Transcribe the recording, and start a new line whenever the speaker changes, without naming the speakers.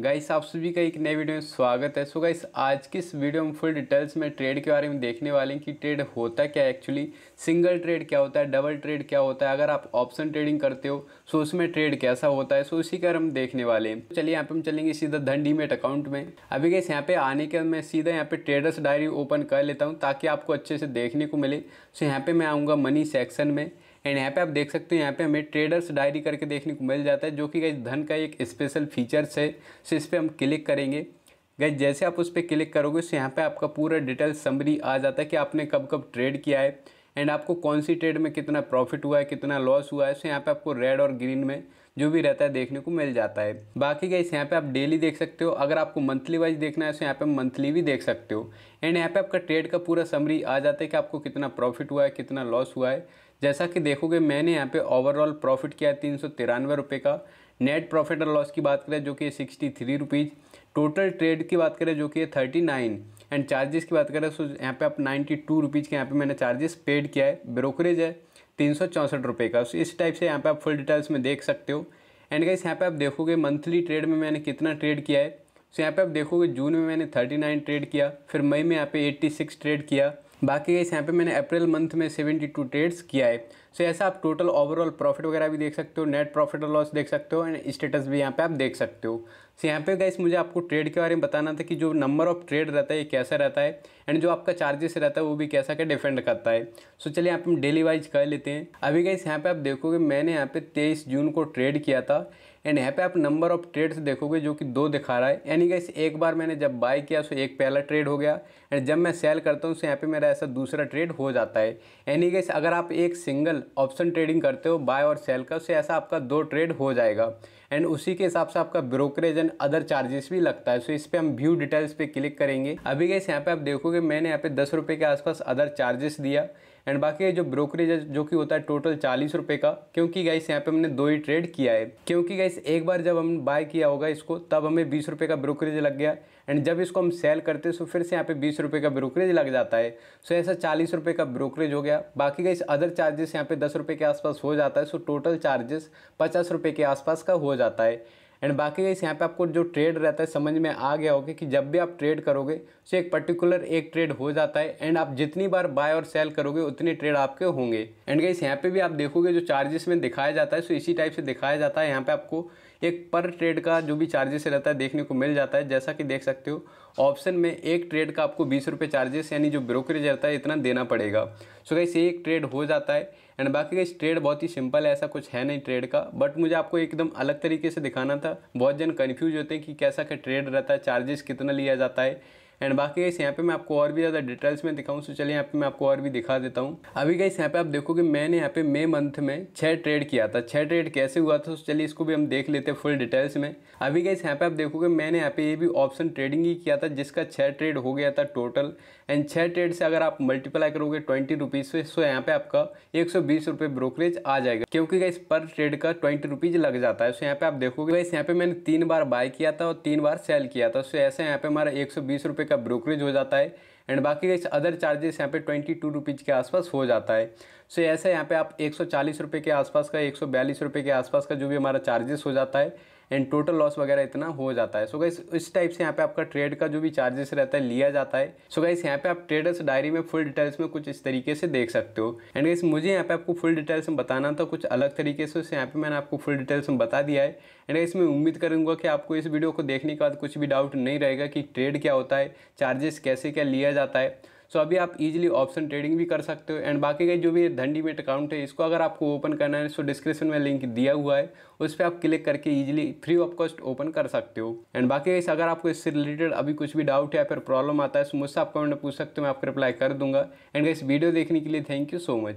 guys आप सभी का एक नए वीडियो में स्वागत है सो गाइस आज की इस वीडियो में फुल डिटेल्स में ट्रेड के बारे में देखने वाले हैं कि ट्रेड होता क्या है एक्चुअली सिंगल ट्रेड क्या होता है डबल ट्रेड क्या होता है अगर आप ऑप्शन ट्रेडिंग करते हो सो उसमें ट्रेड कैसा होता है सो इसी का हम देखने वाले हैं चलिए यहाँ पे हम चलेंगे सीधा धन डीमेट अकाउंट में अभी गाइस यहाँ पे आने के मैं सीधा यहाँ पे ट्रेडर्स डायरी ओपन कर लेता हूँ ताकि आपको अच्छे से देखने को मिले सो यहाँ पर मैं आऊँगा मनी सेक्शन में एंड यहाँ पे आप देख सकते हो यहाँ पे हमें ट्रेडर्स डायरी करके देखने को मिल जाता है जो कि गई धन का एक स्पेशल फीचर्स है सो इस पर हम क्लिक करेंगे गई जैसे आप उस पर क्लिक करोगे सो यहाँ पर आपका पूरा डिटेल समरी आ जाता है कि आपने कब कब ट्रेड किया है एंड आपको कौन सी ट्रेड में कितना प्रॉफिट हुआ है कितना लॉस हुआ है सो यहाँ पर आपको रेड और ग्रीन में जो भी रहता है देखने को मिल जाता है बाकी गाइस यहाँ पे आप डेली देख सकते हो अगर आपको मंथली वाइज देखना है तो यहाँ पे मंथली भी देख सकते हो एंड यहाँ पे आपका ट्रेड का पूरा समरी आ जाता है कि आपको कितना प्रॉफिट हुआ है कितना लॉस हुआ है जैसा कि देखोगे मैंने यहाँ पे ओवरऑल प्रॉफिट किया तीन सौ तिरानवे रुपये का नेट प्रॉफिट और लॉस की बात करें जो कि sixty three rupees total trade की बात करें जो कि थर्टी नाइन एंड चार्जेस की बात करें तो यहाँ पे आप नाइन्टी टू रुपीज़ के यहाँ पे मैंने चार्जेस पेड किया है ब्रोकरेज है तीन सौ चौंसठ रुपये का इस टाइप से यहाँ पे आप फुल डिटेल्स में देख सकते हो एंड गाइस यहाँ पे आप देखोगे मंथली ट्रेड में मैंने कितना ट्रेड किया है सो यहाँ पे आप देखोगे जून में मैंने नाइन ट्रेड किया फिर मई में यहाँ पे सिक्स ट्रेड किया बाकी गई यहाँ पे मैंने अप्रैल मंथ में 72 ट्रेड्स किया है सो ऐसा आप टोटल ओवरऑल प्रॉफिट वगैरह भी देख सकते हो नेट प्रॉफिट और लॉस देख सकते हो एंड स्टेटस भी यहाँ पे आप देख सकते हो सो यहाँ पे गाइस मुझे आपको ट्रेड के बारे में बताना था कि जो नंबर ऑफ ट्रेड रहता है ये कैसा रहता है एंड जो आपका चार्जेस रहता है वो भी कैसा क्या डिफेंड करता है सो चलिए यहाँ पे हम डेली वाइज कर लेते हैं अभी गाइस यहाँ पे आप देखोगे मैंने यहाँ पे तेईस जून को ट्रेड किया था एंड यहाँ पे आप नंबर ऑफ ट्रेड्स देखोगे जो कि दो दिखा रहा है यानी गाइस एक बार मैंने जब बाय किया सो एक पहला ट्रेड हो गया एंड जब मैं सेल करता हूँ सो यहाँ पे मेरा ऐसा दूसरा ट्रेड हो जाता है यानी गाइस अगर आप एक सिंगल ऑप्शन ट्रेडिंग करते हो बाय और सेल का सो ऐसा आपका दो ट्रेड हो जाएगा एंड उसी के हिसाब से आपका ब्रोकरेज एंड अदर चार्जेस भी लगता है सो इस पर हम व्यू डिटेल्स पे क्लिक करेंगे अभी गैस यहाँ पे आप देखोगे मैंने यहाँ पे दस रुपये के आसपास अदर चार्जेस दिया एंड बाकी जो ब्रोकरेज है जो कि होता है टोटल चालीस रुपये का क्योंकि गाइस यहाँ पे हमने दो ही ट्रेड किया है क्योंकि गाइस एक बार जब हम बाय किया होगा इसको तब हमें बीस रुपये का ब्रोकरेज लग गया एंड जब इसको हम सेल करते हैं सो तो फिर से यहाँ पे बीस रुपये का ब्रोकरेज लग जाता है सो ऐसा चालीस रुपये का ब्रोकरेज हो गया बाकी गाइस अदर चार्जेस यहाँ पे दस रुपये के आसपास हो जाता है सो टोटल चार्जेस पचास रुपये के आसपास का हो जाता है एंड बाकी गई यहाँ पे आपको जो ट्रेड रहता है समझ में आ गया होगा कि जब भी आप ट्रेड करोगे तो एक पर्टिकुलर एक ट्रेड हो जाता है एंड आप जितनी बार बाय और सेल करोगे उतने ट्रेड आपके होंगे एंड गई यहाँ पे भी आप देखोगे जो चार्जेस में दिखाया जाता है सो इसी टाइप से दिखाया जाता है यहाँ पे आपको एक पर ट्रेड का जो भी चार्जेस रहता है देखने को मिल जाता है जैसा कि देख सकते हो ऑप्शन में एक ट्रेड का आपको बीस रुपये चार्जेस यानी जो ब्रोकरेज रहता है इतना देना पड़ेगा सो गाइस ये एक ट्रेड हो जाता है एंड बाकी गाइस ट्रेड बहुत ही सिंपल है ऐसा कुछ है नहीं ट्रेड का बट मुझे आपको एकदम अलग तरीके से दिखाना था बहुत जन कन्फ्यूज होते हैं कि कैसा क्या ट्रेड रहता है चार्जेस कितना लिया जाता है एंड बाकी गाइस यहाँ पे मैं आपको और भी ज़्यादा डिटेल्स में दिखाऊँ तो चलिए यहाँ पे मैं आपको और भी दिखा देता हूँ अभी गाइस यहाँ पे आप देखोगे मैंने यहाँ पे मे मंथ में छः ट्रेड किया था छः ट्रेड कैसे हुआ था तो चलिए इसको भी हम देख लेते हैं फुल डिटेल्स में अभी गाइस यहाँ पे आप देखोगे मैंने यहाँ पे ये भी ऑप्शन ट्रेडिंग ही किया था जिसका छः ट्रेड हो गया था टोटल एंड छः ट्रेड से अगर आप मल्टीप्लाई करोगे ट्वेंटी रुपीज़ से सो यहाँ पे आपका एक सौ बीस रुपये ब्रोकरेज आ जाएगा क्योंकि गाइस पर ट्रेड का ट्वेंटी रुपीज़ लग जाता है सो यहाँ पे आप देखोगे गाइस यहाँ पे मैंने तीन बार बाय किया था और तीन बार सेल किया था सो ऐसे यहाँ पे हमारा एक सौ बीस रुपये का ब्रोकरेज हो जाता है एंड बाकी इस अदर चार्जेस यहाँ पे ट्वेंटी टू रुपीज़ के आसपास हो जाता है सो ऐसा यहाँ पे आप एक सौ चालीस रुपये के आसपास का एक सौ बयालीस रुपये के आसपास का जो भी हमारा चार्जेस हो जाता है एंड टोटल लॉस वगैरह इतना हो जाता है सो so गाइस इस टाइप से यहाँ पे आपका ट्रेड का जो भी चार्जेस रहता है लिया जाता है सो गाइस यहाँ पे आप ट्रेडर्स डायरी में फुल डिटेल्स में कुछ इस तरीके से देख सकते हो एंड गाइस मुझे यहाँ पे आपको फुल डिटेल्स में बताना था कुछ अलग तरीके से उस यहाँ पे मैंने आपको फुल डिटेल्स में बता दिया है एंड गाइस मैं उम्मीद करूँगा कि आपको इस वीडियो को देखने के बाद कुछ भी डाउट नहीं रहेगा कि ट्रेड क्या होता है चार्जेस कैसे क्या लिया जाता है सो so, अभी आप इजीली ऑप्शन ट्रेडिंग भी कर सकते हो एंड बाकी का जो भी धंडीमेट अकाउंट है इसको अगर आपको ओपन करना है सो डिस्क्रिप्शन में लिंक दिया हुआ है उस पर आप क्लिक करके easily free of cost open कर सकते हो एंड बाकी गाइस अगर आपको इससे रिलेटेड अभी कुछ भी डाउट या फिर प्रॉब्लम आता है सो मुझसे आप कमेंट पूछ सकते हो मैं आपको रिप्लाई कर दूंगा एंड गाइस वीडियो देखने के लिए थैंक यू सो मच